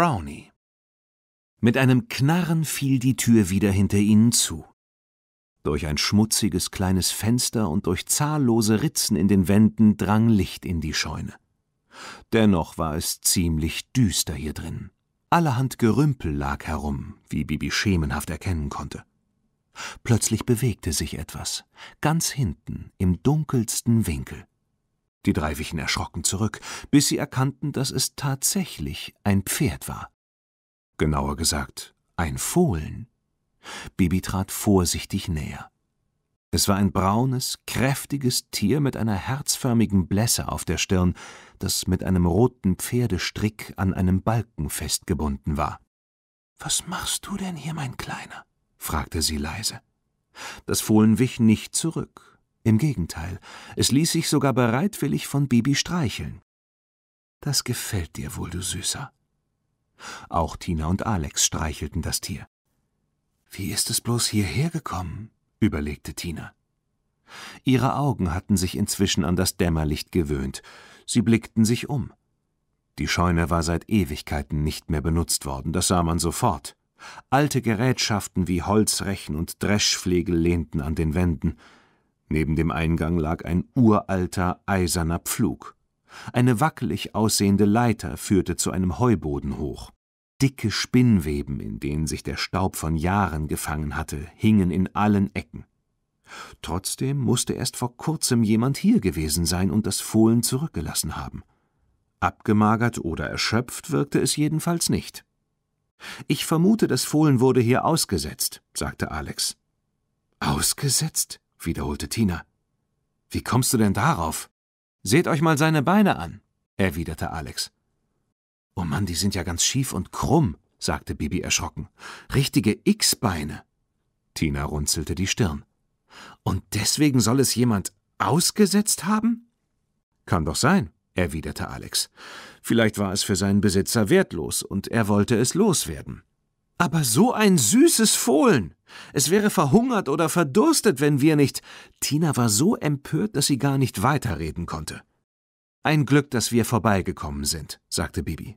Brownie. Mit einem Knarren fiel die Tür wieder hinter ihnen zu. Durch ein schmutziges kleines Fenster und durch zahllose Ritzen in den Wänden drang Licht in die Scheune. Dennoch war es ziemlich düster hier drin. Allerhand Gerümpel lag herum, wie Bibi schemenhaft erkennen konnte. Plötzlich bewegte sich etwas, ganz hinten, im dunkelsten Winkel. Die drei wichen erschrocken zurück, bis sie erkannten, dass es tatsächlich ein Pferd war. Genauer gesagt, ein Fohlen. Bibi trat vorsichtig näher. Es war ein braunes, kräftiges Tier mit einer herzförmigen Blässe auf der Stirn, das mit einem roten Pferdestrick an einem Balken festgebunden war. Was machst du denn hier, mein Kleiner? fragte sie leise. Das Fohlen wich nicht zurück, im Gegenteil, es ließ sich sogar bereitwillig von Bibi streicheln. Das gefällt dir wohl, du Süßer. Auch Tina und Alex streichelten das Tier. Wie ist es bloß hierher gekommen? überlegte Tina. Ihre Augen hatten sich inzwischen an das Dämmerlicht gewöhnt. Sie blickten sich um. Die Scheune war seit Ewigkeiten nicht mehr benutzt worden, das sah man sofort. Alte Gerätschaften wie Holzrechen und Dreschflegel lehnten an den Wänden, Neben dem Eingang lag ein uralter eiserner Pflug. Eine wackelig aussehende Leiter führte zu einem Heuboden hoch. Dicke Spinnweben, in denen sich der Staub von Jahren gefangen hatte, hingen in allen Ecken. Trotzdem musste erst vor kurzem jemand hier gewesen sein und das Fohlen zurückgelassen haben. Abgemagert oder erschöpft wirkte es jedenfalls nicht. Ich vermute, das Fohlen wurde hier ausgesetzt, sagte Alex. Ausgesetzt? wiederholte Tina. Wie kommst du denn darauf? Seht euch mal seine Beine an, erwiderte Alex. Oh Mann, die sind ja ganz schief und krumm, sagte Bibi erschrocken. Richtige X-Beine. Tina runzelte die Stirn. Und deswegen soll es jemand ausgesetzt haben? Kann doch sein, erwiderte Alex. Vielleicht war es für seinen Besitzer wertlos und er wollte es loswerden. Aber so ein süßes Fohlen. Es wäre verhungert oder verdurstet, wenn wir nicht. Tina war so empört, dass sie gar nicht weiterreden konnte. Ein Glück, dass wir vorbeigekommen sind, sagte Bibi.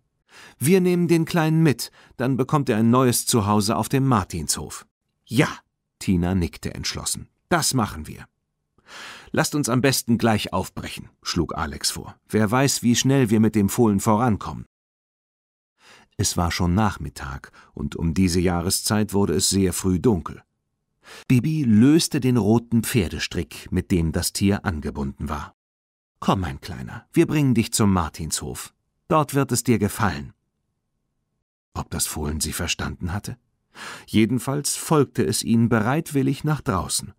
Wir nehmen den Kleinen mit, dann bekommt er ein neues Zuhause auf dem Martinshof. Ja, Tina nickte entschlossen. Das machen wir. Lasst uns am besten gleich aufbrechen, schlug Alex vor. Wer weiß, wie schnell wir mit dem Fohlen vorankommen. Es war schon Nachmittag, und um diese Jahreszeit wurde es sehr früh dunkel. Bibi löste den roten Pferdestrick, mit dem das Tier angebunden war. Komm, mein Kleiner, wir bringen dich zum Martinshof. Dort wird es dir gefallen. Ob das Fohlen sie verstanden hatte? Jedenfalls folgte es ihnen bereitwillig nach draußen.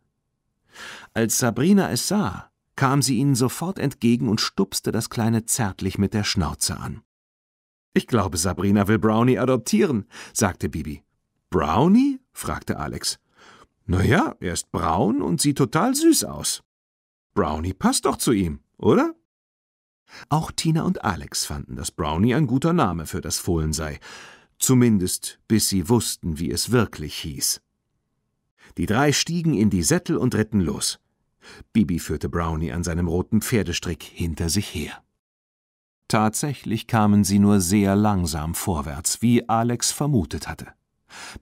Als Sabrina es sah, kam sie ihnen sofort entgegen und stupste das Kleine zärtlich mit der Schnauze an. Ich glaube, Sabrina will Brownie adoptieren, sagte Bibi. Brownie? fragte Alex. Naja, er ist braun und sieht total süß aus. Brownie passt doch zu ihm, oder? Auch Tina und Alex fanden, dass Brownie ein guter Name für das Fohlen sei, zumindest bis sie wussten, wie es wirklich hieß. Die drei stiegen in die Sättel und ritten los. Bibi führte Brownie an seinem roten Pferdestrick hinter sich her. Tatsächlich kamen sie nur sehr langsam vorwärts, wie Alex vermutet hatte.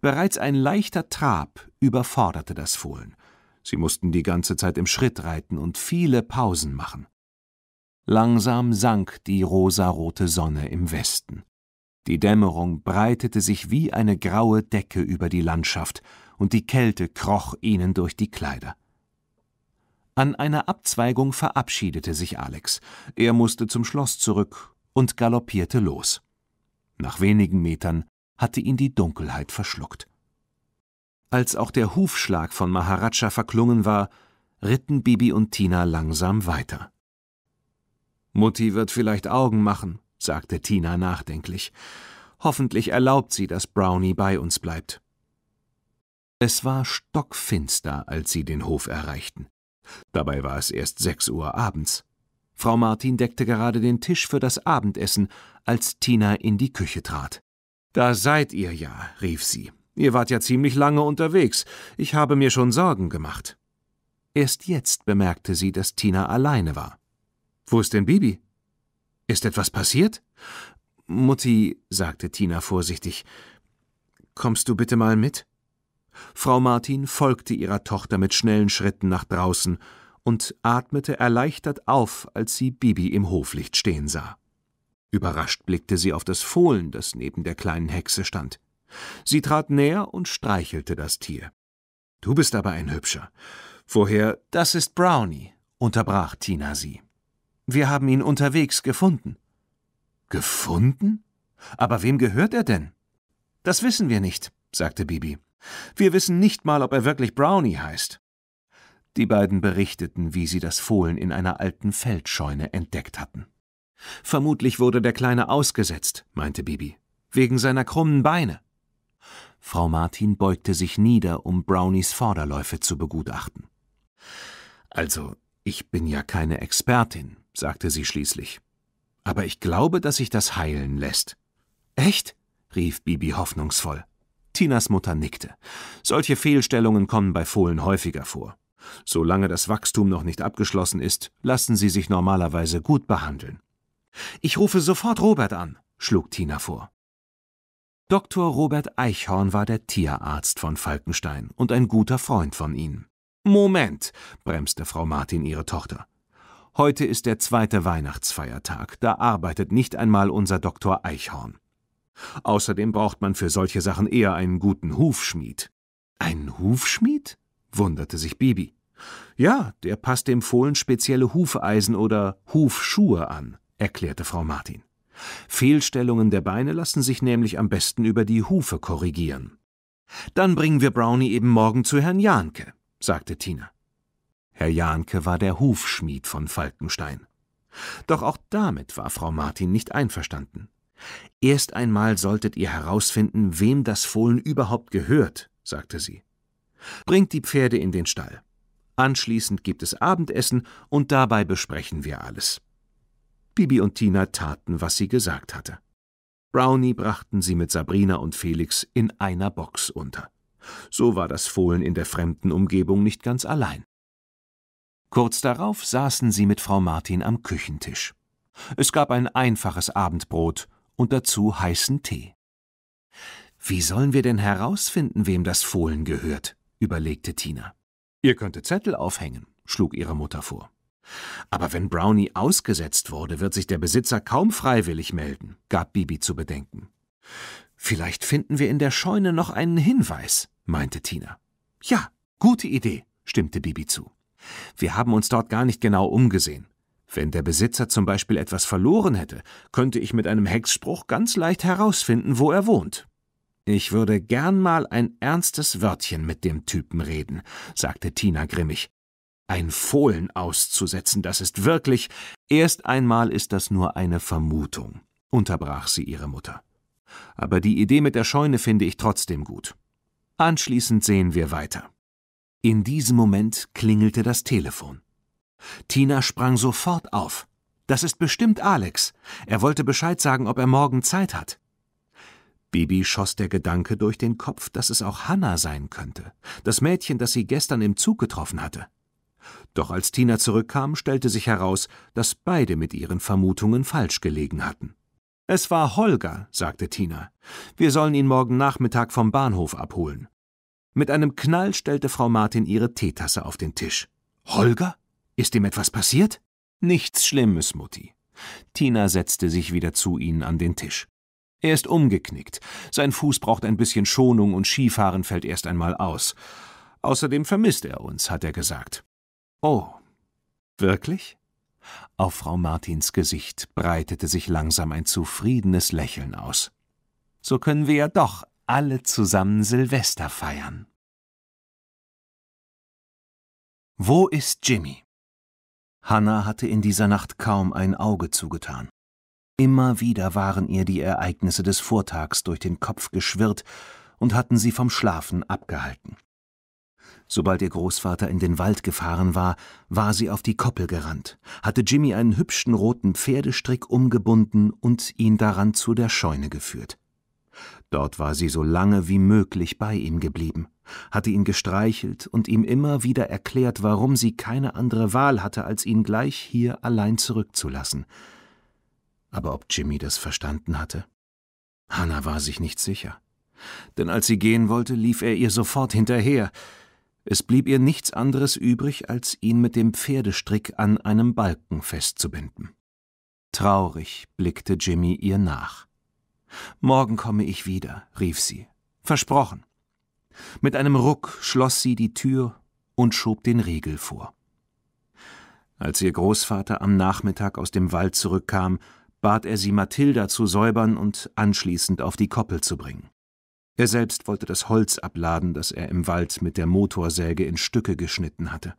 Bereits ein leichter Trab überforderte das Fohlen. Sie mussten die ganze Zeit im Schritt reiten und viele Pausen machen. Langsam sank die rosarote Sonne im Westen. Die Dämmerung breitete sich wie eine graue Decke über die Landschaft, und die Kälte kroch ihnen durch die Kleider. An einer Abzweigung verabschiedete sich Alex. Er musste zum Schloss zurück und galoppierte los. Nach wenigen Metern hatte ihn die Dunkelheit verschluckt. Als auch der Hufschlag von Maharaja verklungen war, ritten Bibi und Tina langsam weiter. Mutti wird vielleicht Augen machen, sagte Tina nachdenklich. Hoffentlich erlaubt sie, dass Brownie bei uns bleibt. Es war stockfinster, als sie den Hof erreichten. Dabei war es erst sechs Uhr abends. Frau Martin deckte gerade den Tisch für das Abendessen, als Tina in die Küche trat. Da seid ihr ja, rief sie. Ihr wart ja ziemlich lange unterwegs. Ich habe mir schon Sorgen gemacht. Erst jetzt bemerkte sie, dass Tina alleine war. Wo ist denn Bibi? Ist etwas passiert? Mutti, sagte Tina vorsichtig, kommst du bitte mal mit? Frau Martin folgte ihrer Tochter mit schnellen Schritten nach draußen und atmete erleichtert auf, als sie Bibi im Hoflicht stehen sah. Überrascht blickte sie auf das Fohlen, das neben der kleinen Hexe stand. Sie trat näher und streichelte das Tier. Du bist aber ein Hübscher. Vorher, das ist Brownie, unterbrach Tina sie. Wir haben ihn unterwegs gefunden. Gefunden? Aber wem gehört er denn? Das wissen wir nicht, sagte Bibi. Wir wissen nicht mal, ob er wirklich Brownie heißt. Die beiden berichteten, wie sie das Fohlen in einer alten Feldscheune entdeckt hatten. Vermutlich wurde der Kleine ausgesetzt, meinte Bibi, wegen seiner krummen Beine. Frau Martin beugte sich nieder, um Brownies Vorderläufe zu begutachten. Also, ich bin ja keine Expertin, sagte sie schließlich. Aber ich glaube, dass sich das heilen lässt. Echt? rief Bibi hoffnungsvoll. Tinas Mutter nickte. Solche Fehlstellungen kommen bei Fohlen häufiger vor. Solange das Wachstum noch nicht abgeschlossen ist, lassen sie sich normalerweise gut behandeln. Ich rufe sofort Robert an, schlug Tina vor. Dr. Robert Eichhorn war der Tierarzt von Falkenstein und ein guter Freund von ihnen. Moment, bremste Frau Martin ihre Tochter. Heute ist der zweite Weihnachtsfeiertag, da arbeitet nicht einmal unser Dr. Eichhorn. Außerdem braucht man für solche Sachen eher einen guten Hufschmied. Einen Hufschmied? wunderte sich Bibi. Ja, der passt dem Fohlen spezielle Hufeisen oder Hufschuhe an, erklärte Frau Martin. Fehlstellungen der Beine lassen sich nämlich am besten über die Hufe korrigieren. Dann bringen wir Brownie eben morgen zu Herrn Jahnke, sagte Tina. Herr Jahnke war der Hufschmied von Falkenstein. Doch auch damit war Frau Martin nicht einverstanden. Erst einmal solltet ihr herausfinden, wem das Fohlen überhaupt gehört, sagte sie. Bringt die Pferde in den Stall. Anschließend gibt es Abendessen und dabei besprechen wir alles. Bibi und Tina taten, was sie gesagt hatte. Brownie brachten sie mit Sabrina und Felix in einer Box unter. So war das Fohlen in der fremden Umgebung nicht ganz allein. Kurz darauf saßen sie mit Frau Martin am Küchentisch. Es gab ein einfaches Abendbrot und dazu heißen Tee. Wie sollen wir denn herausfinden, wem das Fohlen gehört? überlegte Tina. Ihr könntet Zettel aufhängen, schlug ihre Mutter vor. Aber wenn Brownie ausgesetzt wurde, wird sich der Besitzer kaum freiwillig melden, gab Bibi zu bedenken. Vielleicht finden wir in der Scheune noch einen Hinweis, meinte Tina. Ja, gute Idee, stimmte Bibi zu. Wir haben uns dort gar nicht genau umgesehen. Wenn der Besitzer zum Beispiel etwas verloren hätte, könnte ich mit einem Hexspruch ganz leicht herausfinden, wo er wohnt. Ich würde gern mal ein ernstes Wörtchen mit dem Typen reden, sagte Tina grimmig. Ein Fohlen auszusetzen, das ist wirklich. Erst einmal ist das nur eine Vermutung, unterbrach sie ihre Mutter. Aber die Idee mit der Scheune finde ich trotzdem gut. Anschließend sehen wir weiter. In diesem Moment klingelte das Telefon. Tina sprang sofort auf. Das ist bestimmt Alex. Er wollte Bescheid sagen, ob er morgen Zeit hat. Bibi schoss der Gedanke durch den Kopf, dass es auch Hannah sein könnte, das Mädchen, das sie gestern im Zug getroffen hatte. Doch als Tina zurückkam, stellte sich heraus, dass beide mit ihren Vermutungen falsch gelegen hatten. Es war Holger, sagte Tina. Wir sollen ihn morgen Nachmittag vom Bahnhof abholen. Mit einem Knall stellte Frau Martin ihre Teetasse auf den Tisch. Holger? Ist ihm etwas passiert? Nichts Schlimmes, Mutti. Tina setzte sich wieder zu ihnen an den Tisch. Er ist umgeknickt. Sein Fuß braucht ein bisschen Schonung und Skifahren fällt erst einmal aus. Außerdem vermisst er uns, hat er gesagt. Oh. Wirklich? Auf Frau Martins Gesicht breitete sich langsam ein zufriedenes Lächeln aus. So können wir ja doch alle zusammen Silvester feiern. Wo ist Jimmy? Hanna hatte in dieser Nacht kaum ein Auge zugetan. Immer wieder waren ihr die Ereignisse des Vortags durch den Kopf geschwirrt und hatten sie vom Schlafen abgehalten. Sobald ihr Großvater in den Wald gefahren war, war sie auf die Koppel gerannt, hatte Jimmy einen hübschen roten Pferdestrick umgebunden und ihn daran zu der Scheune geführt. Dort war sie so lange wie möglich bei ihm geblieben, hatte ihn gestreichelt und ihm immer wieder erklärt, warum sie keine andere Wahl hatte, als ihn gleich hier allein zurückzulassen. Aber ob Jimmy das verstanden hatte? Hannah war sich nicht sicher. Denn als sie gehen wollte, lief er ihr sofort hinterher. Es blieb ihr nichts anderes übrig, als ihn mit dem Pferdestrick an einem Balken festzubinden. Traurig blickte Jimmy ihr nach. Morgen komme ich wieder, rief sie. Versprochen. Mit einem Ruck schloss sie die Tür und schob den Riegel vor. Als ihr Großvater am Nachmittag aus dem Wald zurückkam, bat er sie, Mathilda zu säubern und anschließend auf die Koppel zu bringen. Er selbst wollte das Holz abladen, das er im Wald mit der Motorsäge in Stücke geschnitten hatte.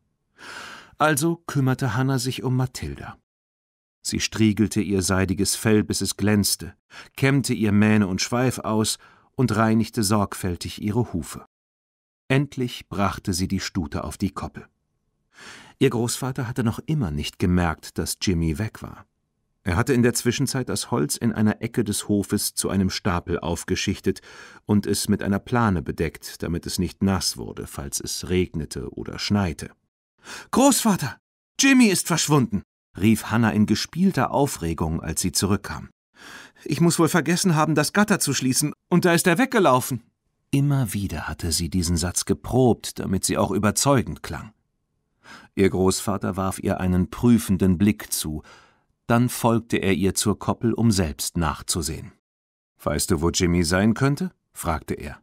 Also kümmerte Hanna sich um Mathilda. Sie striegelte ihr seidiges Fell, bis es glänzte, kämmte ihr Mähne und Schweif aus und reinigte sorgfältig ihre Hufe. Endlich brachte sie die Stute auf die Koppel. Ihr Großvater hatte noch immer nicht gemerkt, dass Jimmy weg war. Er hatte in der Zwischenzeit das Holz in einer Ecke des Hofes zu einem Stapel aufgeschichtet und es mit einer Plane bedeckt, damit es nicht nass wurde, falls es regnete oder schneite. Großvater, Jimmy ist verschwunden rief Hanna in gespielter Aufregung, als sie zurückkam. Ich muss wohl vergessen haben, das Gatter zu schließen, und da ist er weggelaufen. Immer wieder hatte sie diesen Satz geprobt, damit sie auch überzeugend klang. Ihr Großvater warf ihr einen prüfenden Blick zu, dann folgte er ihr zur Koppel, um selbst nachzusehen. Weißt du, wo Jimmy sein könnte? fragte er.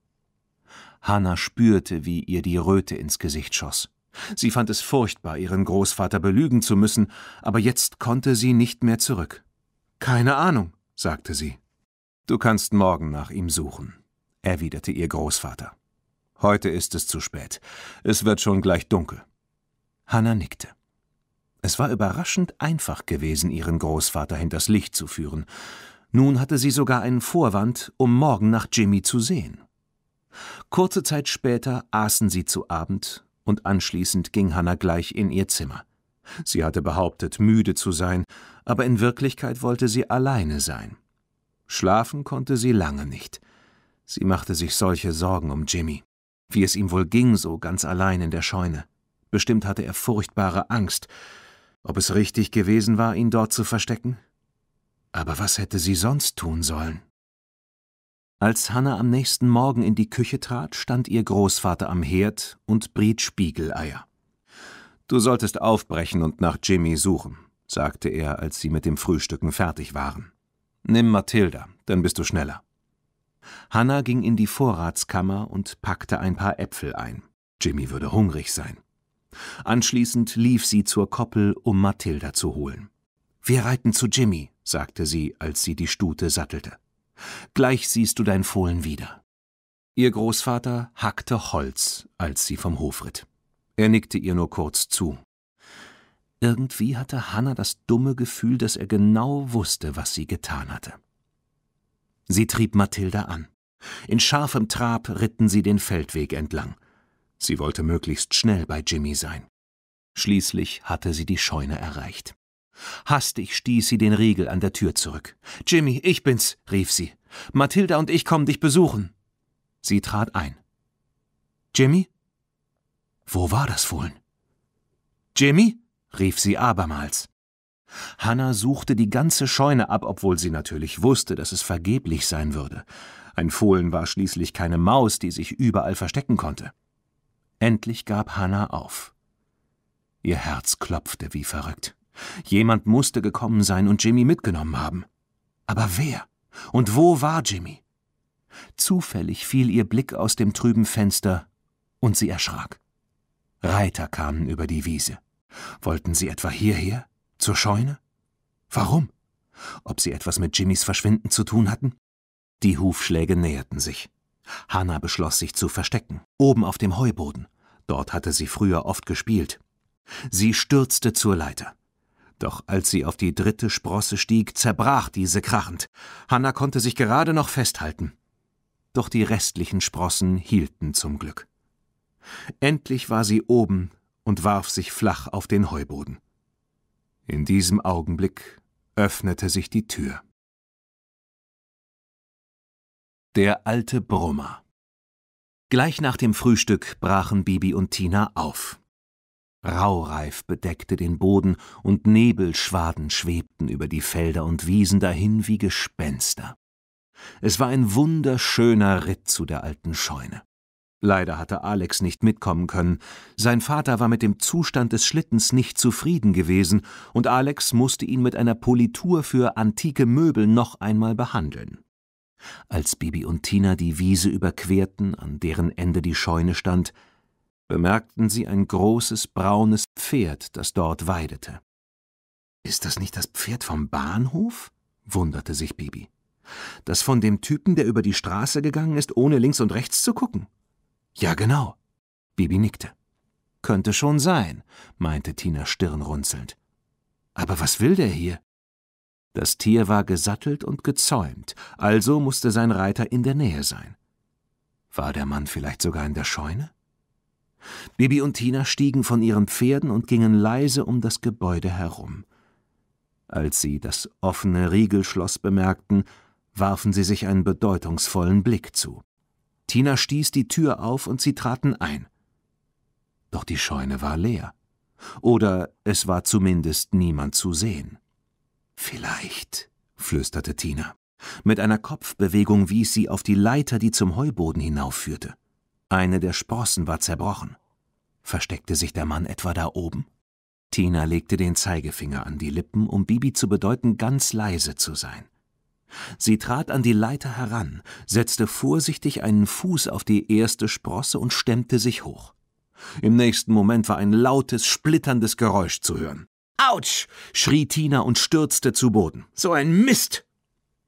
Hannah spürte, wie ihr die Röte ins Gesicht schoss. Sie fand es furchtbar, ihren Großvater belügen zu müssen, aber jetzt konnte sie nicht mehr zurück. Keine Ahnung, sagte sie. Du kannst morgen nach ihm suchen, erwiderte ihr Großvater. Heute ist es zu spät. Es wird schon gleich dunkel. Hannah nickte. Es war überraschend einfach gewesen, ihren Großvater hinters Licht zu führen. Nun hatte sie sogar einen Vorwand, um morgen nach Jimmy zu sehen. Kurze Zeit später aßen sie zu Abend und anschließend ging Hannah gleich in ihr Zimmer. Sie hatte behauptet, müde zu sein, aber in Wirklichkeit wollte sie alleine sein. Schlafen konnte sie lange nicht. Sie machte sich solche Sorgen um Jimmy. Wie es ihm wohl ging, so ganz allein in der Scheune. Bestimmt hatte er furchtbare Angst. Ob es richtig gewesen war, ihn dort zu verstecken? Aber was hätte sie sonst tun sollen? Als Hanna am nächsten Morgen in die Küche trat, stand ihr Großvater am Herd und briet Spiegeleier. Du solltest aufbrechen und nach Jimmy suchen, sagte er, als sie mit dem Frühstücken fertig waren. Nimm Mathilda, dann bist du schneller. Hanna ging in die Vorratskammer und packte ein paar Äpfel ein. Jimmy würde hungrig sein. Anschließend lief sie zur Koppel, um Mathilda zu holen. Wir reiten zu Jimmy, sagte sie, als sie die Stute sattelte. Gleich siehst du dein Fohlen wieder. Ihr Großvater hackte Holz, als sie vom Hof ritt. Er nickte ihr nur kurz zu. Irgendwie hatte Hanna das dumme Gefühl, dass er genau wusste, was sie getan hatte. Sie trieb Mathilda an. In scharfem Trab ritten sie den Feldweg entlang. Sie wollte möglichst schnell bei Jimmy sein. Schließlich hatte sie die Scheune erreicht. Hastig stieß sie den Riegel an der Tür zurück. Jimmy, ich bin's, rief sie. Mathilda und ich kommen dich besuchen. Sie trat ein. Jimmy? Wo war das Fohlen? Jimmy? rief sie abermals. Hannah suchte die ganze Scheune ab, obwohl sie natürlich wusste, dass es vergeblich sein würde. Ein Fohlen war schließlich keine Maus, die sich überall verstecken konnte. Endlich gab Hannah auf. Ihr Herz klopfte wie verrückt. Jemand musste gekommen sein und Jimmy mitgenommen haben. Aber wer? Und wo war Jimmy? Zufällig fiel ihr Blick aus dem trüben Fenster und sie erschrak. Reiter kamen über die Wiese. Wollten sie etwa hierher? Zur Scheune? Warum? Ob sie etwas mit Jimmys Verschwinden zu tun hatten? Die Hufschläge näherten sich. Hannah beschloss, sich zu verstecken, oben auf dem Heuboden. Dort hatte sie früher oft gespielt. Sie stürzte zur Leiter. Doch als sie auf die dritte Sprosse stieg, zerbrach diese krachend. Hanna konnte sich gerade noch festhalten. Doch die restlichen Sprossen hielten zum Glück. Endlich war sie oben und warf sich flach auf den Heuboden. In diesem Augenblick öffnete sich die Tür. Der alte Brummer. Gleich nach dem Frühstück brachen Bibi und Tina auf. Raureif bedeckte den Boden und Nebelschwaden schwebten über die Felder und Wiesen dahin wie Gespenster. Es war ein wunderschöner Ritt zu der alten Scheune. Leider hatte Alex nicht mitkommen können. Sein Vater war mit dem Zustand des Schlittens nicht zufrieden gewesen und Alex musste ihn mit einer Politur für antike Möbel noch einmal behandeln. Als Bibi und Tina die Wiese überquerten, an deren Ende die Scheune stand, bemerkten sie ein großes braunes Pferd, das dort weidete. Ist das nicht das Pferd vom Bahnhof? wunderte sich Bibi. Das von dem Typen, der über die Straße gegangen ist, ohne links und rechts zu gucken? Ja, genau. Bibi nickte. Könnte schon sein, meinte Tina stirnrunzelnd. Aber was will der hier? Das Tier war gesattelt und gezäumt, also musste sein Reiter in der Nähe sein. War der Mann vielleicht sogar in der Scheune? Bibi und Tina stiegen von ihren Pferden und gingen leise um das Gebäude herum. Als sie das offene Riegelschloss bemerkten, warfen sie sich einen bedeutungsvollen Blick zu. Tina stieß die Tür auf und sie traten ein. Doch die Scheune war leer. Oder es war zumindest niemand zu sehen. Vielleicht, flüsterte Tina. Mit einer Kopfbewegung wies sie auf die Leiter, die zum Heuboden hinaufführte. Eine der Sprossen war zerbrochen. Versteckte sich der Mann etwa da oben? Tina legte den Zeigefinger an die Lippen, um Bibi zu bedeuten, ganz leise zu sein. Sie trat an die Leiter heran, setzte vorsichtig einen Fuß auf die erste Sprosse und stemmte sich hoch. Im nächsten Moment war ein lautes, splitterndes Geräusch zu hören. Autsch! schrie Tina und stürzte zu Boden. So ein Mist!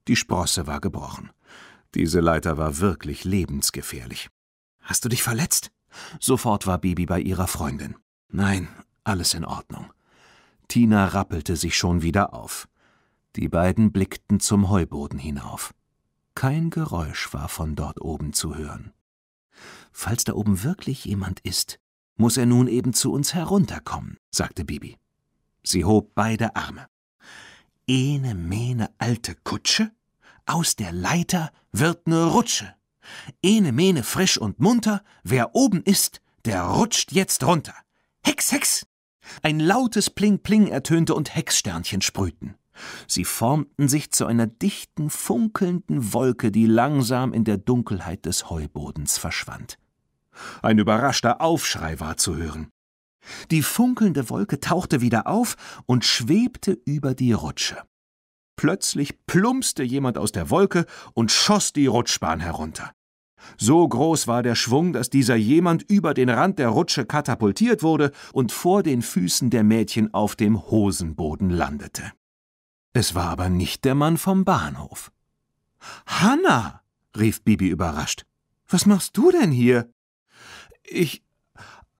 Die Sprosse war gebrochen. Diese Leiter war wirklich lebensgefährlich. Hast du dich verletzt? Sofort war Bibi bei ihrer Freundin. Nein, alles in Ordnung. Tina rappelte sich schon wieder auf. Die beiden blickten zum Heuboden hinauf. Kein Geräusch war von dort oben zu hören. Falls da oben wirklich jemand ist, muss er nun eben zu uns herunterkommen, sagte Bibi. Sie hob beide Arme. Ene mene alte Kutsche, aus der Leiter wird ne Rutsche. Ene Mene frisch und munter, wer oben ist, der rutscht jetzt runter. Hex, Hex! Ein lautes Pling Pling ertönte und Hexsternchen sprühten. Sie formten sich zu einer dichten, funkelnden Wolke, die langsam in der Dunkelheit des Heubodens verschwand. Ein überraschter Aufschrei war zu hören. Die funkelnde Wolke tauchte wieder auf und schwebte über die Rutsche. Plötzlich plumpste jemand aus der Wolke und schoss die Rutschbahn herunter. So groß war der Schwung, dass dieser jemand über den Rand der Rutsche katapultiert wurde und vor den Füßen der Mädchen auf dem Hosenboden landete. Es war aber nicht der Mann vom Bahnhof. Hanna, rief Bibi überrascht. Was machst du denn hier? Ich.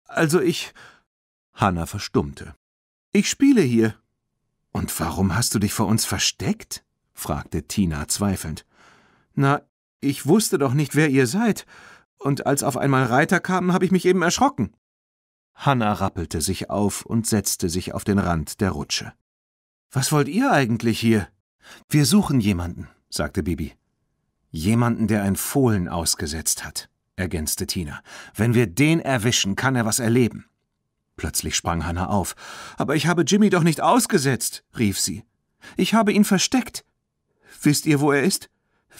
Also ich. Hanna verstummte. Ich spiele hier. Und warum hast du dich vor uns versteckt? fragte Tina zweifelnd. Na, ich wusste doch nicht, wer ihr seid. Und als auf einmal Reiter kamen, habe ich mich eben erschrocken. Hanna rappelte sich auf und setzte sich auf den Rand der Rutsche. Was wollt ihr eigentlich hier? Wir suchen jemanden, sagte Bibi. Jemanden, der ein Fohlen ausgesetzt hat, ergänzte Tina. Wenn wir den erwischen, kann er was erleben. Plötzlich sprang Hannah auf. Aber ich habe Jimmy doch nicht ausgesetzt, rief sie. Ich habe ihn versteckt. Wisst ihr, wo er ist?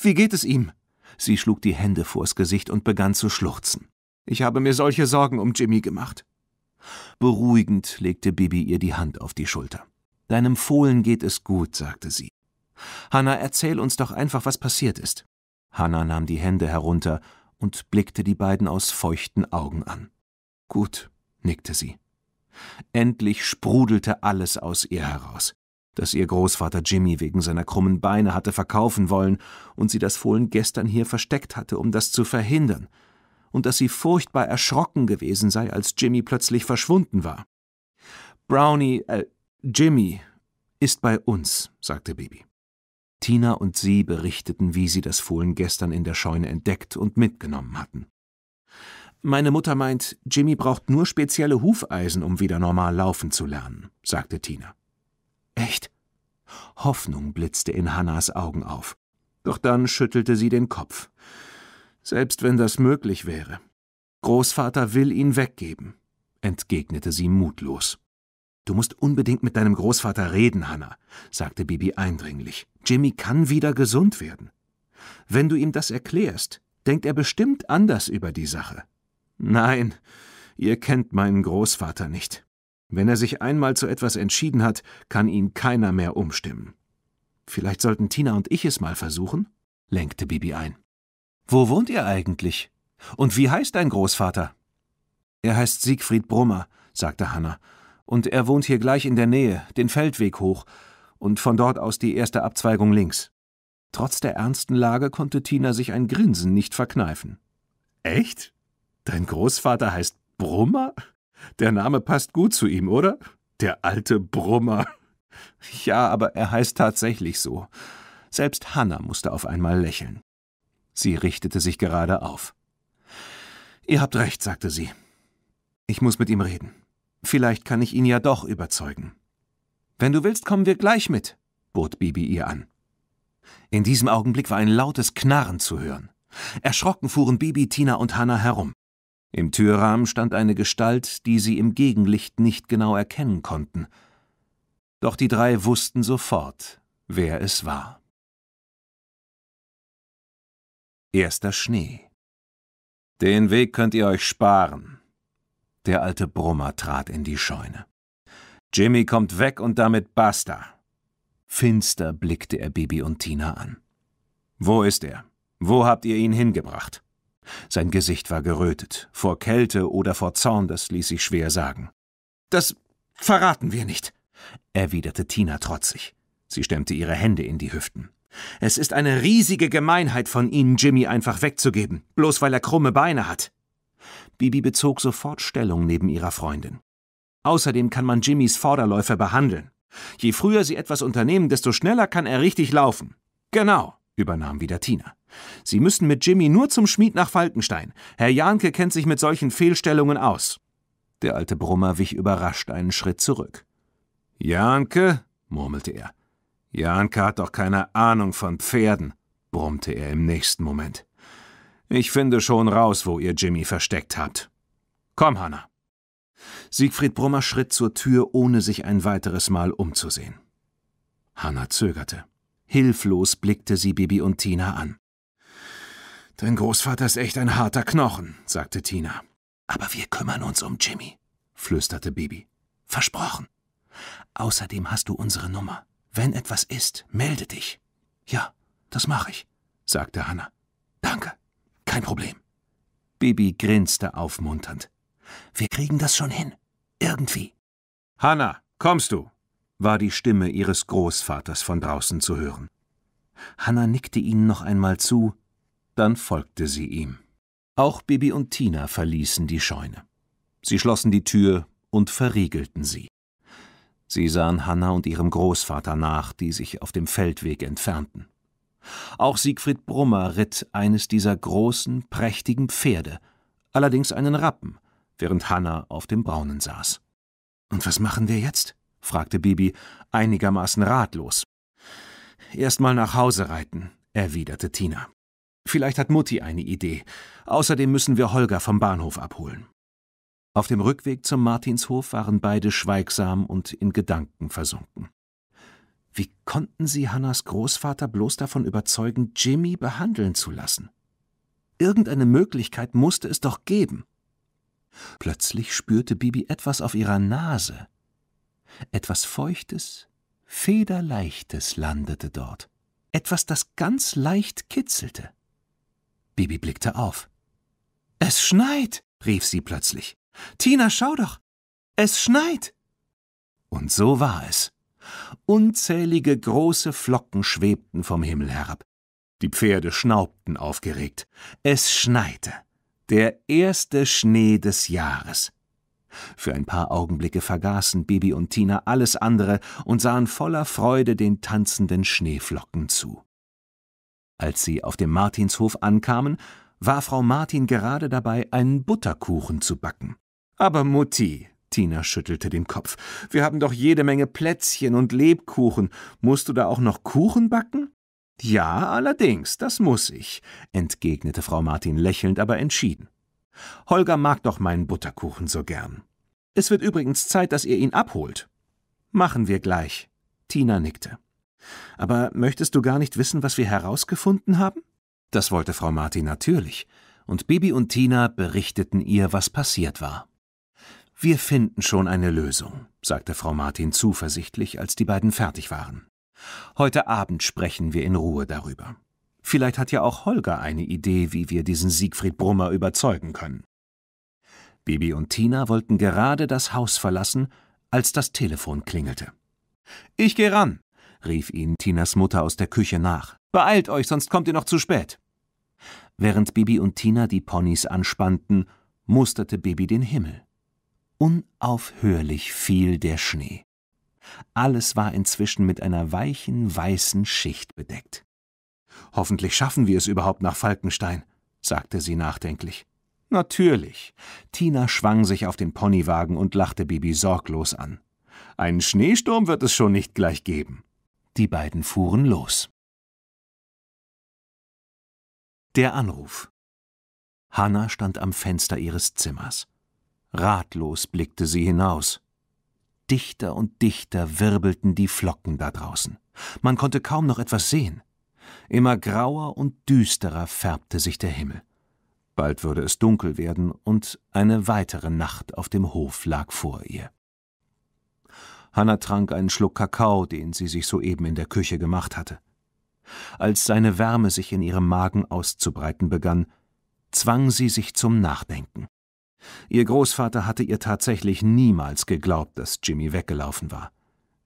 Wie geht es ihm? Sie schlug die Hände vors Gesicht und begann zu schluchzen. Ich habe mir solche Sorgen um Jimmy gemacht. Beruhigend legte Bibi ihr die Hand auf die Schulter. Deinem Fohlen geht es gut, sagte sie. Hannah, erzähl uns doch einfach, was passiert ist. Hannah nahm die Hände herunter und blickte die beiden aus feuchten Augen an. Gut, nickte sie. Endlich sprudelte alles aus ihr heraus, dass ihr Großvater Jimmy wegen seiner krummen Beine hatte verkaufen wollen und sie das Fohlen gestern hier versteckt hatte, um das zu verhindern, und dass sie furchtbar erschrocken gewesen sei, als Jimmy plötzlich verschwunden war. Brownie, äh, Jimmy ist bei uns, sagte Bibi. Tina und sie berichteten, wie sie das Fohlen gestern in der Scheune entdeckt und mitgenommen hatten. Meine Mutter meint, Jimmy braucht nur spezielle Hufeisen, um wieder normal laufen zu lernen, sagte Tina. Echt? Hoffnung blitzte in Hannas Augen auf. Doch dann schüttelte sie den Kopf. Selbst wenn das möglich wäre. Großvater will ihn weggeben, entgegnete sie mutlos. Du musst unbedingt mit deinem Großvater reden, Hanna, sagte Bibi eindringlich. Jimmy kann wieder gesund werden. Wenn du ihm das erklärst, denkt er bestimmt anders über die Sache. Nein, ihr kennt meinen Großvater nicht. Wenn er sich einmal zu etwas entschieden hat, kann ihn keiner mehr umstimmen. Vielleicht sollten Tina und ich es mal versuchen? lenkte Bibi ein. Wo wohnt ihr eigentlich? Und wie heißt dein Großvater? Er heißt Siegfried Brummer, sagte Hanna, und er wohnt hier gleich in der Nähe, den Feldweg hoch, und von dort aus die erste Abzweigung links. Trotz der ernsten Lage konnte Tina sich ein Grinsen nicht verkneifen. Echt? Dein Großvater heißt Brummer? Der Name passt gut zu ihm, oder? Der alte Brummer. Ja, aber er heißt tatsächlich so. Selbst Hanna musste auf einmal lächeln. Sie richtete sich gerade auf. Ihr habt recht, sagte sie. Ich muss mit ihm reden. Vielleicht kann ich ihn ja doch überzeugen. Wenn du willst, kommen wir gleich mit, bot Bibi ihr an. In diesem Augenblick war ein lautes Knarren zu hören. Erschrocken fuhren Bibi, Tina und Hanna herum. Im Türrahmen stand eine Gestalt, die sie im Gegenlicht nicht genau erkennen konnten. Doch die drei wussten sofort, wer es war. Erster Schnee. Den Weg könnt ihr euch sparen. Der alte Brummer trat in die Scheune. Jimmy kommt weg und damit basta. Finster blickte er Bibi und Tina an. Wo ist er? Wo habt ihr ihn hingebracht? Sein Gesicht war gerötet. Vor Kälte oder vor Zorn, das ließ sich schwer sagen. Das verraten wir nicht, erwiderte Tina trotzig. Sie stemmte ihre Hände in die Hüften. Es ist eine riesige Gemeinheit von Ihnen, Jimmy einfach wegzugeben, bloß weil er krumme Beine hat. Bibi bezog sofort Stellung neben ihrer Freundin. Außerdem kann man Jimmys Vorderläufe behandeln. Je früher sie etwas unternehmen, desto schneller kann er richtig laufen. Genau, übernahm wieder Tina. Sie müssen mit Jimmy nur zum Schmied nach Falkenstein. Herr Jahnke kennt sich mit solchen Fehlstellungen aus. Der alte Brummer wich überrascht einen Schritt zurück. Jahnke? murmelte er. Jahnke hat doch keine Ahnung von Pferden, brummte er im nächsten Moment. Ich finde schon raus, wo ihr Jimmy versteckt habt. Komm, Hanna. Siegfried Brummer schritt zur Tür, ohne sich ein weiteres Mal umzusehen. Hanna zögerte. Hilflos blickte sie Bibi und Tina an. Dein Großvater ist echt ein harter Knochen, sagte Tina. Aber wir kümmern uns um Jimmy, flüsterte Bibi. Versprochen. Außerdem hast du unsere Nummer. Wenn etwas ist, melde dich. Ja, das mache ich, sagte Hanna. Danke, kein Problem. Bibi grinste aufmunternd. Wir kriegen das schon hin. Irgendwie. Hanna, kommst du? war die Stimme ihres Großvaters von draußen zu hören. Hanna nickte ihnen noch einmal zu dann folgte sie ihm. Auch Bibi und Tina verließen die Scheune. Sie schlossen die Tür und verriegelten sie. Sie sahen Hanna und ihrem Großvater nach, die sich auf dem Feldweg entfernten. Auch Siegfried Brummer ritt eines dieser großen, prächtigen Pferde, allerdings einen Rappen, während Hanna auf dem Braunen saß. Und was machen wir jetzt? fragte Bibi, einigermaßen ratlos. Erst mal nach Hause reiten, erwiderte Tina. Vielleicht hat Mutti eine Idee. Außerdem müssen wir Holger vom Bahnhof abholen. Auf dem Rückweg zum Martinshof waren beide schweigsam und in Gedanken versunken. Wie konnten sie Hannas Großvater bloß davon überzeugen, Jimmy behandeln zu lassen? Irgendeine Möglichkeit musste es doch geben. Plötzlich spürte Bibi etwas auf ihrer Nase. Etwas Feuchtes, Federleichtes landete dort. Etwas, das ganz leicht kitzelte. Bibi blickte auf. Es schneit, rief sie plötzlich. Tina, schau doch. Es schneit. Und so war es. Unzählige große Flocken schwebten vom Himmel herab. Die Pferde schnaubten aufgeregt. Es schneite. Der erste Schnee des Jahres. Für ein paar Augenblicke vergaßen Bibi und Tina alles andere und sahen voller Freude den tanzenden Schneeflocken zu. Als sie auf dem Martinshof ankamen, war Frau Martin gerade dabei, einen Butterkuchen zu backen. Aber Mutti, Tina schüttelte den Kopf, wir haben doch jede Menge Plätzchen und Lebkuchen. Musst du da auch noch Kuchen backen? Ja, allerdings, das muss ich, entgegnete Frau Martin lächelnd, aber entschieden. Holger mag doch meinen Butterkuchen so gern. Es wird übrigens Zeit, dass ihr ihn abholt. Machen wir gleich. Tina nickte. Aber möchtest du gar nicht wissen, was wir herausgefunden haben? Das wollte Frau Martin natürlich, und Bibi und Tina berichteten ihr, was passiert war. Wir finden schon eine Lösung, sagte Frau Martin zuversichtlich, als die beiden fertig waren. Heute Abend sprechen wir in Ruhe darüber. Vielleicht hat ja auch Holger eine Idee, wie wir diesen Siegfried Brummer überzeugen können. Bibi und Tina wollten gerade das Haus verlassen, als das Telefon klingelte. Ich gehe ran, rief ihnen Tinas Mutter aus der Küche nach. Beeilt euch, sonst kommt ihr noch zu spät. Während Bibi und Tina die Ponys anspannten, musterte Bibi den Himmel. Unaufhörlich fiel der Schnee. Alles war inzwischen mit einer weichen, weißen Schicht bedeckt. Hoffentlich schaffen wir es überhaupt nach Falkenstein, sagte sie nachdenklich. Natürlich. Tina schwang sich auf den Ponywagen und lachte Bibi sorglos an. Einen Schneesturm wird es schon nicht gleich geben. Die beiden fuhren los. Der Anruf. Hanna stand am Fenster ihres Zimmers. Ratlos blickte sie hinaus. Dichter und dichter wirbelten die Flocken da draußen. Man konnte kaum noch etwas sehen. Immer grauer und düsterer färbte sich der Himmel. Bald würde es dunkel werden, und eine weitere Nacht auf dem Hof lag vor ihr. Hanna trank einen Schluck Kakao, den sie sich soeben in der Küche gemacht hatte. Als seine Wärme sich in ihrem Magen auszubreiten begann, zwang sie sich zum Nachdenken. Ihr Großvater hatte ihr tatsächlich niemals geglaubt, dass Jimmy weggelaufen war.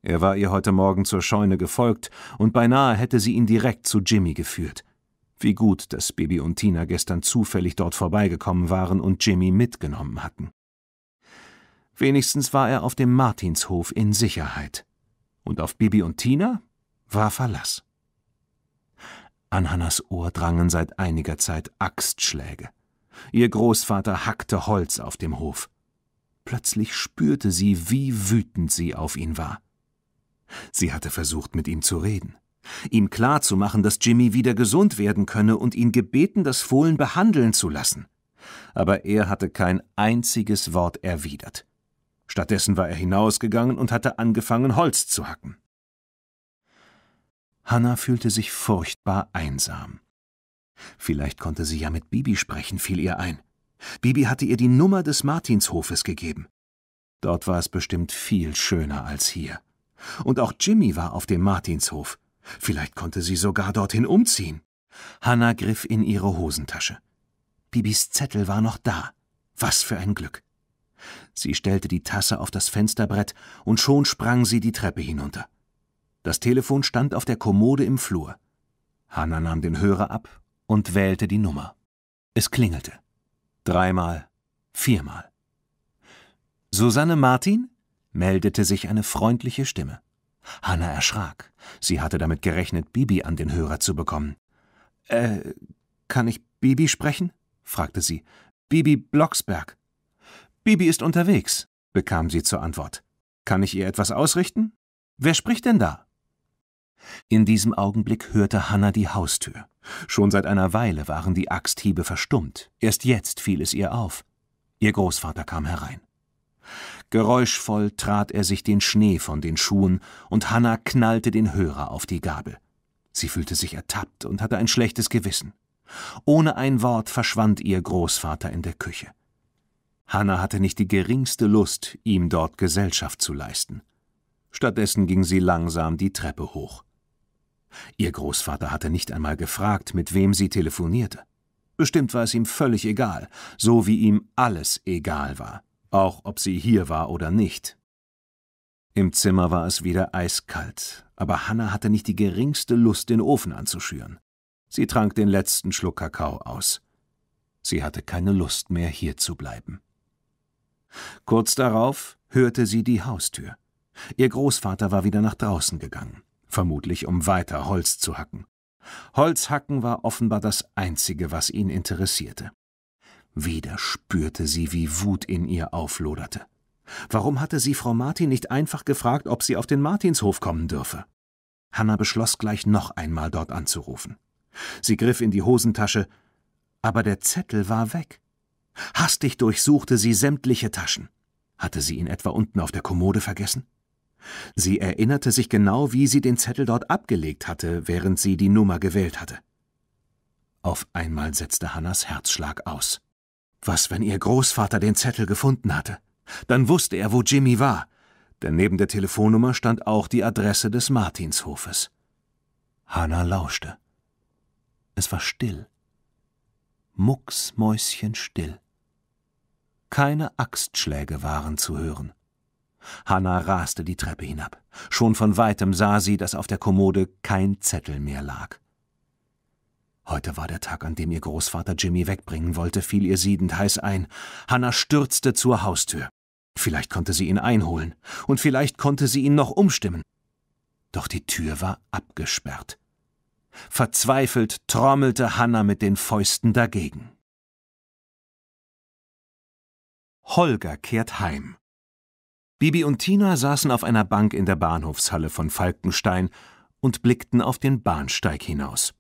Er war ihr heute Morgen zur Scheune gefolgt und beinahe hätte sie ihn direkt zu Jimmy geführt. Wie gut, dass Bibi und Tina gestern zufällig dort vorbeigekommen waren und Jimmy mitgenommen hatten. Wenigstens war er auf dem Martinshof in Sicherheit. Und auf Bibi und Tina war Verlass. An Hannas Ohr drangen seit einiger Zeit Axtschläge. Ihr Großvater hackte Holz auf dem Hof. Plötzlich spürte sie, wie wütend sie auf ihn war. Sie hatte versucht, mit ihm zu reden, ihm klarzumachen, dass Jimmy wieder gesund werden könne und ihn gebeten, das Fohlen behandeln zu lassen. Aber er hatte kein einziges Wort erwidert. Stattdessen war er hinausgegangen und hatte angefangen, Holz zu hacken. Hanna fühlte sich furchtbar einsam. Vielleicht konnte sie ja mit Bibi sprechen, fiel ihr ein. Bibi hatte ihr die Nummer des Martinshofes gegeben. Dort war es bestimmt viel schöner als hier. Und auch Jimmy war auf dem Martinshof. Vielleicht konnte sie sogar dorthin umziehen. Hanna griff in ihre Hosentasche. Bibis Zettel war noch da. Was für ein Glück. Sie stellte die Tasse auf das Fensterbrett und schon sprang sie die Treppe hinunter. Das Telefon stand auf der Kommode im Flur. Hanna nahm den Hörer ab und wählte die Nummer. Es klingelte. Dreimal, viermal. Susanne Martin? meldete sich eine freundliche Stimme. Hanna erschrak. Sie hatte damit gerechnet, Bibi an den Hörer zu bekommen. Äh, kann ich Bibi sprechen? fragte sie. Bibi Blocksberg. Bibi ist unterwegs, bekam sie zur Antwort. Kann ich ihr etwas ausrichten? Wer spricht denn da? In diesem Augenblick hörte Hanna die Haustür. Schon seit einer Weile waren die Axthiebe verstummt. Erst jetzt fiel es ihr auf. Ihr Großvater kam herein. Geräuschvoll trat er sich den Schnee von den Schuhen und Hanna knallte den Hörer auf die Gabel. Sie fühlte sich ertappt und hatte ein schlechtes Gewissen. Ohne ein Wort verschwand ihr Großvater in der Küche. Hannah hatte nicht die geringste Lust, ihm dort Gesellschaft zu leisten. Stattdessen ging sie langsam die Treppe hoch. Ihr Großvater hatte nicht einmal gefragt, mit wem sie telefonierte. Bestimmt war es ihm völlig egal, so wie ihm alles egal war, auch ob sie hier war oder nicht. Im Zimmer war es wieder eiskalt, aber Hannah hatte nicht die geringste Lust, den Ofen anzuschüren. Sie trank den letzten Schluck Kakao aus. Sie hatte keine Lust mehr, hier zu bleiben. Kurz darauf hörte sie die Haustür. Ihr Großvater war wieder nach draußen gegangen, vermutlich um weiter Holz zu hacken. Holzhacken war offenbar das Einzige, was ihn interessierte. Wieder spürte sie, wie Wut in ihr aufloderte. Warum hatte sie Frau Martin nicht einfach gefragt, ob sie auf den Martinshof kommen dürfe? Hanna beschloss gleich noch einmal dort anzurufen. Sie griff in die Hosentasche, aber der Zettel war weg. Hastig durchsuchte sie sämtliche Taschen. Hatte sie ihn etwa unten auf der Kommode vergessen? Sie erinnerte sich genau, wie sie den Zettel dort abgelegt hatte, während sie die Nummer gewählt hatte. Auf einmal setzte Hannas Herzschlag aus. Was, wenn ihr Großvater den Zettel gefunden hatte? Dann wusste er, wo Jimmy war, denn neben der Telefonnummer stand auch die Adresse des Martinshofes. Hannah lauschte. Es war still. Mucksmäuschenstill. Keine Axtschläge waren zu hören. Hanna raste die Treppe hinab. Schon von weitem sah sie, dass auf der Kommode kein Zettel mehr lag. Heute war der Tag, an dem ihr Großvater Jimmy wegbringen wollte, fiel ihr siedend heiß ein. Hanna stürzte zur Haustür. Vielleicht konnte sie ihn einholen, und vielleicht konnte sie ihn noch umstimmen. Doch die Tür war abgesperrt. Verzweifelt trommelte Hanna mit den Fäusten dagegen. Holger kehrt heim. Bibi und Tina saßen auf einer Bank in der Bahnhofshalle von Falkenstein und blickten auf den Bahnsteig hinaus.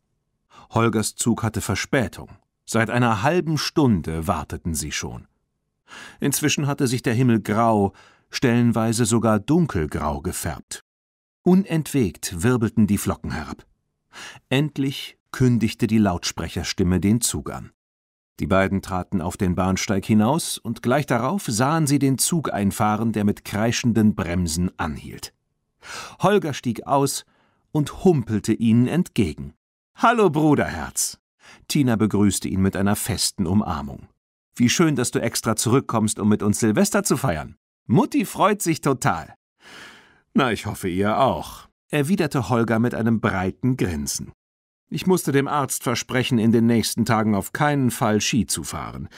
Holgers Zug hatte Verspätung. Seit einer halben Stunde warteten sie schon. Inzwischen hatte sich der Himmel grau, stellenweise sogar dunkelgrau gefärbt. Unentwegt wirbelten die Flocken herab. Endlich kündigte die Lautsprecherstimme den Zug an. Die beiden traten auf den Bahnsteig hinaus und gleich darauf sahen sie den Zug einfahren, der mit kreischenden Bremsen anhielt. Holger stieg aus und humpelte ihnen entgegen. Hallo, Bruderherz! Tina begrüßte ihn mit einer festen Umarmung. Wie schön, dass du extra zurückkommst, um mit uns Silvester zu feiern. Mutti freut sich total. Na, ich hoffe, ihr auch, erwiderte Holger mit einem breiten Grinsen. Ich musste dem Arzt versprechen, in den nächsten Tagen auf keinen Fall Ski zu fahren.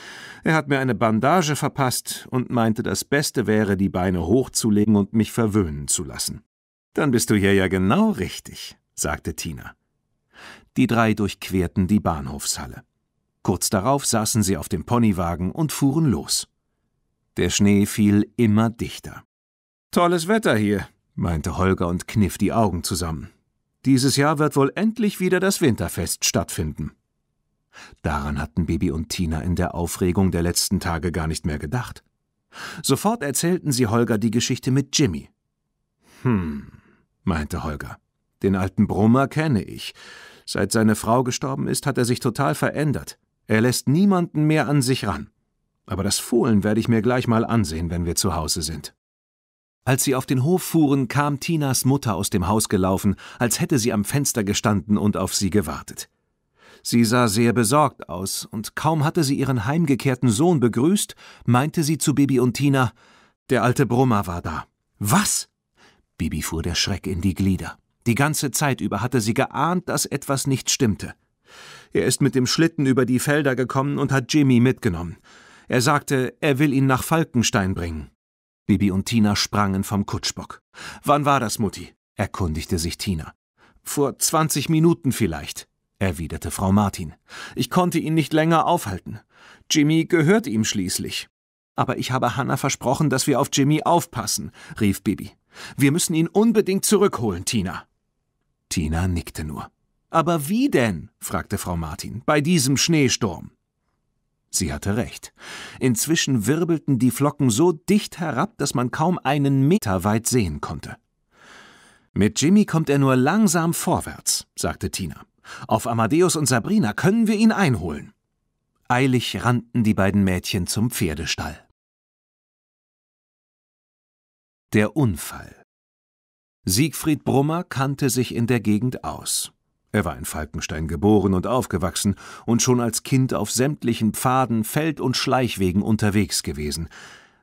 Er hat mir eine Bandage verpasst und meinte, das Beste wäre, die Beine hochzulegen und mich verwöhnen zu lassen. Dann bist du hier ja genau richtig, sagte Tina. Die drei durchquerten die Bahnhofshalle. Kurz darauf saßen sie auf dem Ponywagen und fuhren los. Der Schnee fiel immer dichter. Tolles Wetter hier, meinte Holger und kniff die Augen zusammen. Dieses Jahr wird wohl endlich wieder das Winterfest stattfinden. Daran hatten Bibi und Tina in der Aufregung der letzten Tage gar nicht mehr gedacht. Sofort erzählten sie Holger die Geschichte mit Jimmy. Hm, meinte Holger. Den alten Brummer kenne ich. Seit seine Frau gestorben ist, hat er sich total verändert. Er lässt niemanden mehr an sich ran. Aber das Fohlen werde ich mir gleich mal ansehen, wenn wir zu Hause sind. Als sie auf den Hof fuhren, kam Tinas Mutter aus dem Haus gelaufen, als hätte sie am Fenster gestanden und auf sie gewartet. Sie sah sehr besorgt aus, und kaum hatte sie ihren heimgekehrten Sohn begrüßt, meinte sie zu Bibi und Tina, der alte Brummer war da. Was? Bibi fuhr der Schreck in die Glieder. Die ganze Zeit über hatte sie geahnt, dass etwas nicht stimmte. Er ist mit dem Schlitten über die Felder gekommen und hat Jimmy mitgenommen. Er sagte, er will ihn nach Falkenstein bringen. Bibi und Tina sprangen vom Kutschbock. Wann war das, Mutti? erkundigte sich Tina. Vor 20 Minuten vielleicht, erwiderte Frau Martin. Ich konnte ihn nicht länger aufhalten. Jimmy gehört ihm schließlich. Aber ich habe Hannah versprochen, dass wir auf Jimmy aufpassen, rief Bibi. Wir müssen ihn unbedingt zurückholen, Tina. Tina nickte nur. Aber wie denn? fragte Frau Martin, bei diesem Schneesturm. Sie hatte recht. Inzwischen wirbelten die Flocken so dicht herab, dass man kaum einen Meter weit sehen konnte. Mit Jimmy kommt er nur langsam vorwärts, sagte Tina. Auf Amadeus und Sabrina können wir ihn einholen. Eilig rannten die beiden Mädchen zum Pferdestall. Der Unfall. Siegfried Brummer kannte sich in der Gegend aus. Er war in Falkenstein geboren und aufgewachsen und schon als Kind auf sämtlichen Pfaden, Feld- und Schleichwegen unterwegs gewesen.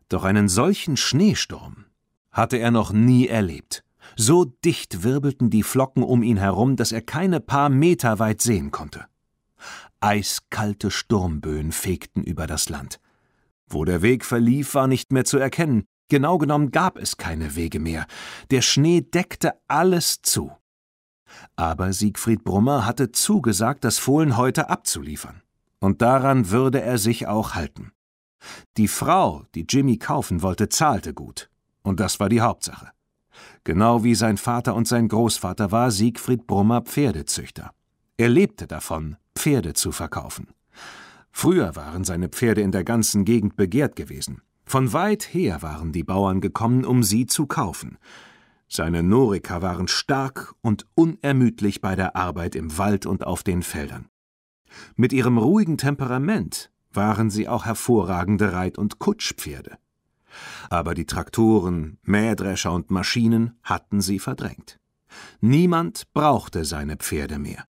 Doch einen solchen Schneesturm hatte er noch nie erlebt. So dicht wirbelten die Flocken um ihn herum, dass er keine paar Meter weit sehen konnte. Eiskalte Sturmböen fegten über das Land. Wo der Weg verlief, war nicht mehr zu erkennen. Genau genommen gab es keine Wege mehr. Der Schnee deckte alles zu. Aber Siegfried Brummer hatte zugesagt, das Fohlen heute abzuliefern. Und daran würde er sich auch halten. Die Frau, die Jimmy kaufen wollte, zahlte gut. Und das war die Hauptsache. Genau wie sein Vater und sein Großvater war Siegfried Brummer Pferdezüchter. Er lebte davon, Pferde zu verkaufen. Früher waren seine Pferde in der ganzen Gegend begehrt gewesen. Von weit her waren die Bauern gekommen, um sie zu kaufen. Seine Noriker waren stark und unermüdlich bei der Arbeit im Wald und auf den Feldern. Mit ihrem ruhigen Temperament waren sie auch hervorragende Reit- und Kutschpferde. Aber die Traktoren, Mähdrescher und Maschinen hatten sie verdrängt. Niemand brauchte seine Pferde mehr.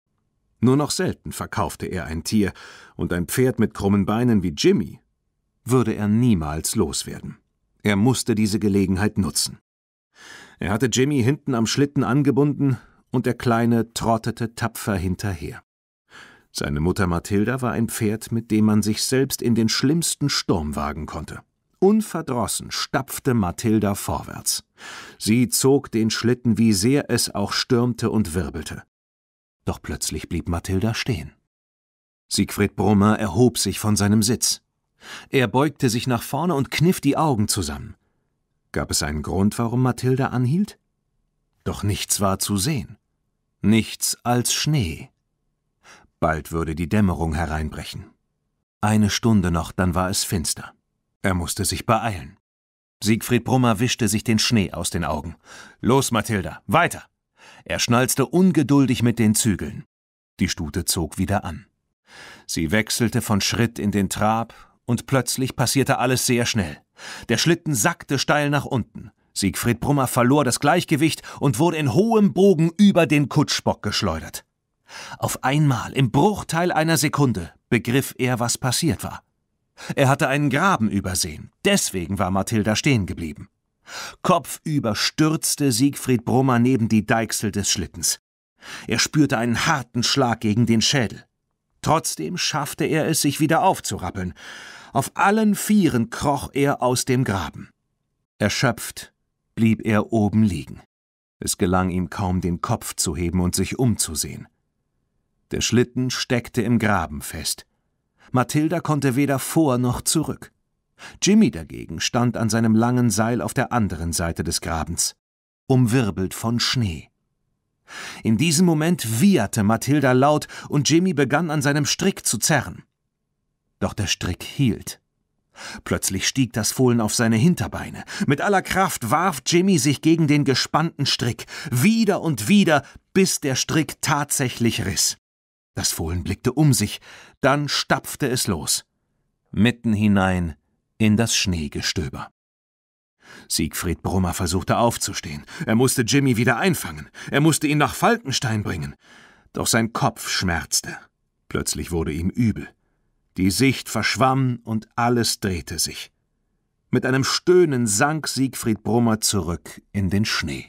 Nur noch selten verkaufte er ein Tier, und ein Pferd mit krummen Beinen wie Jimmy würde er niemals loswerden. Er musste diese Gelegenheit nutzen. Er hatte Jimmy hinten am Schlitten angebunden und der Kleine trottete tapfer hinterher. Seine Mutter Mathilda war ein Pferd, mit dem man sich selbst in den schlimmsten Sturm wagen konnte. Unverdrossen stapfte Mathilda vorwärts. Sie zog den Schlitten, wie sehr es auch stürmte und wirbelte. Doch plötzlich blieb Mathilda stehen. Siegfried Brummer erhob sich von seinem Sitz. Er beugte sich nach vorne und kniff die Augen zusammen. Gab es einen Grund, warum Mathilde anhielt? Doch nichts war zu sehen. Nichts als Schnee. Bald würde die Dämmerung hereinbrechen. Eine Stunde noch, dann war es finster. Er musste sich beeilen. Siegfried Brummer wischte sich den Schnee aus den Augen. Los, Mathilda, weiter! Er schnalzte ungeduldig mit den Zügeln. Die Stute zog wieder an. Sie wechselte von Schritt in den Trab und plötzlich passierte alles sehr schnell. Der Schlitten sackte steil nach unten. Siegfried Brummer verlor das Gleichgewicht und wurde in hohem Bogen über den Kutschbock geschleudert. Auf einmal, im Bruchteil einer Sekunde, begriff er, was passiert war. Er hatte einen Graben übersehen. Deswegen war Mathilda stehen geblieben. Kopfüber stürzte Siegfried Brummer neben die Deichsel des Schlittens. Er spürte einen harten Schlag gegen den Schädel. Trotzdem schaffte er es, sich wieder aufzurappeln. Auf allen Vieren kroch er aus dem Graben. Erschöpft blieb er oben liegen. Es gelang ihm kaum, den Kopf zu heben und sich umzusehen. Der Schlitten steckte im Graben fest. Mathilda konnte weder vor noch zurück. Jimmy dagegen stand an seinem langen Seil auf der anderen Seite des Grabens, umwirbelt von Schnee. In diesem Moment wieherte Mathilda laut und Jimmy begann an seinem Strick zu zerren. Doch der Strick hielt. Plötzlich stieg das Fohlen auf seine Hinterbeine. Mit aller Kraft warf Jimmy sich gegen den gespannten Strick, wieder und wieder, bis der Strick tatsächlich riss. Das Fohlen blickte um sich, dann stapfte es los. Mitten hinein in das Schneegestöber. Siegfried Brummer versuchte aufzustehen. Er musste Jimmy wieder einfangen. Er musste ihn nach Falkenstein bringen. Doch sein Kopf schmerzte. Plötzlich wurde ihm übel. Die Sicht verschwamm und alles drehte sich. Mit einem Stöhnen sank Siegfried Brummer zurück in den Schnee.